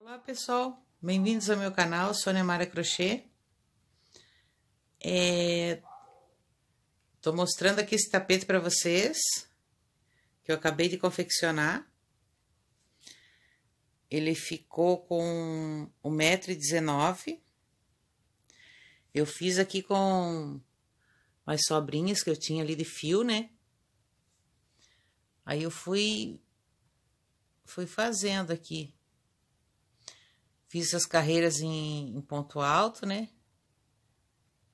Olá pessoal, bem-vindos ao meu canal, Sônia Mara Crochê. É... Tô mostrando aqui esse tapete para vocês, que eu acabei de confeccionar. Ele ficou com 1,19m eu fiz aqui com as sobrinhas que eu tinha ali de fio, né? Aí eu fui fui fazendo aqui. Fiz as carreiras em, em ponto alto, né?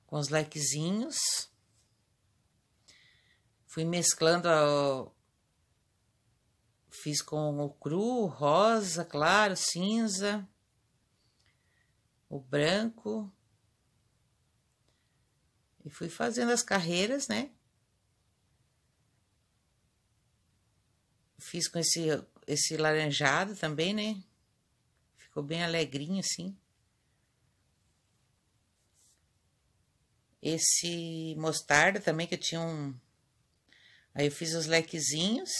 Com os lequezinhos. Fui mesclando a, fiz com o cru, rosa, claro, cinza, o branco. E fui fazendo as carreiras, né? Fiz com esse, esse laranjado também, né? Ficou bem alegrinho, assim. Esse mostarda também, que eu tinha um... Aí eu fiz os lequezinhos.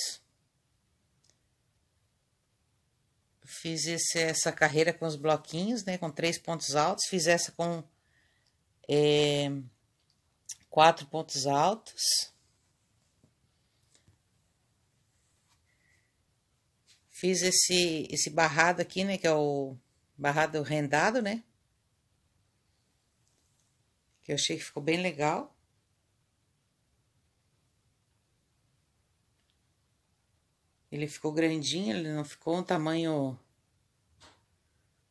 Fiz esse, essa carreira com os bloquinhos, né? Com três pontos altos. Fiz essa com... É quatro pontos altos. Fiz esse, esse barrado aqui, né, que é o barrado rendado, né? Que eu achei que ficou bem legal. Ele ficou grandinho, ele não ficou um tamanho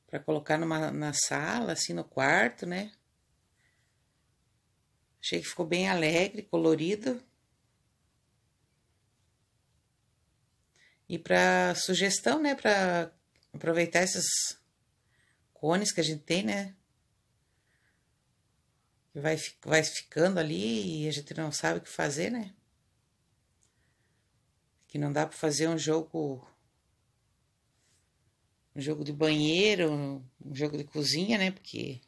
para colocar numa, na sala, assim, no quarto, né? Achei que ficou bem alegre, colorido. E para sugestão, né, para aproveitar esses cones que a gente tem, né? Que vai, vai ficando ali e a gente não sabe o que fazer, né? Que não dá para fazer um jogo um jogo de banheiro, um jogo de cozinha, né? Porque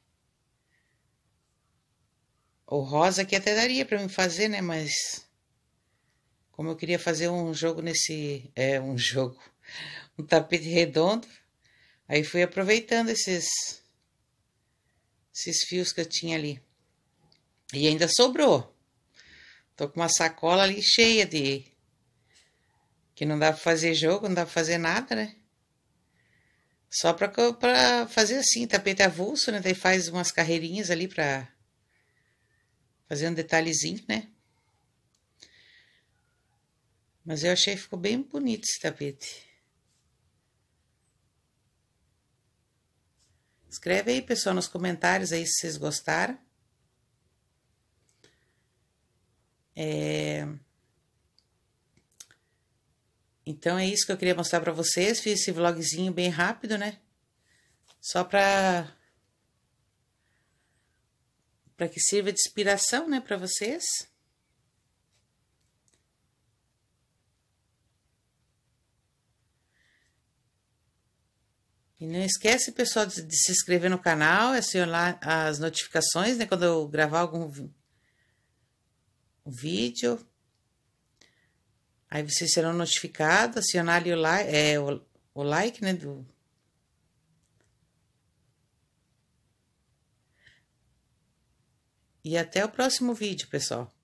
o rosa, que até daria para mim fazer, né? Mas como eu queria fazer um jogo nesse... É, um jogo. Um tapete redondo. Aí fui aproveitando esses... Esses fios que eu tinha ali. E ainda sobrou. Tô com uma sacola ali cheia de... Que não dá pra fazer jogo, não dá pra fazer nada, né? Só pra, pra fazer assim, tapete avulso, né? Daí faz umas carreirinhas ali pra fazendo detalhezinho, né? Mas eu achei que ficou bem bonito esse tapete. Escreve aí, pessoal, nos comentários aí se vocês gostaram. É... Então, é isso que eu queria mostrar para vocês. Fiz esse vlogzinho bem rápido, né? Só para para que sirva de inspiração, né, para vocês. E não esquece, pessoal, de, de se inscrever no canal, é acionar as notificações, né, quando eu gravar algum um vídeo. Aí vocês serão notificados, acionar ali o like, é, o, o like, né, do E até o próximo vídeo, pessoal.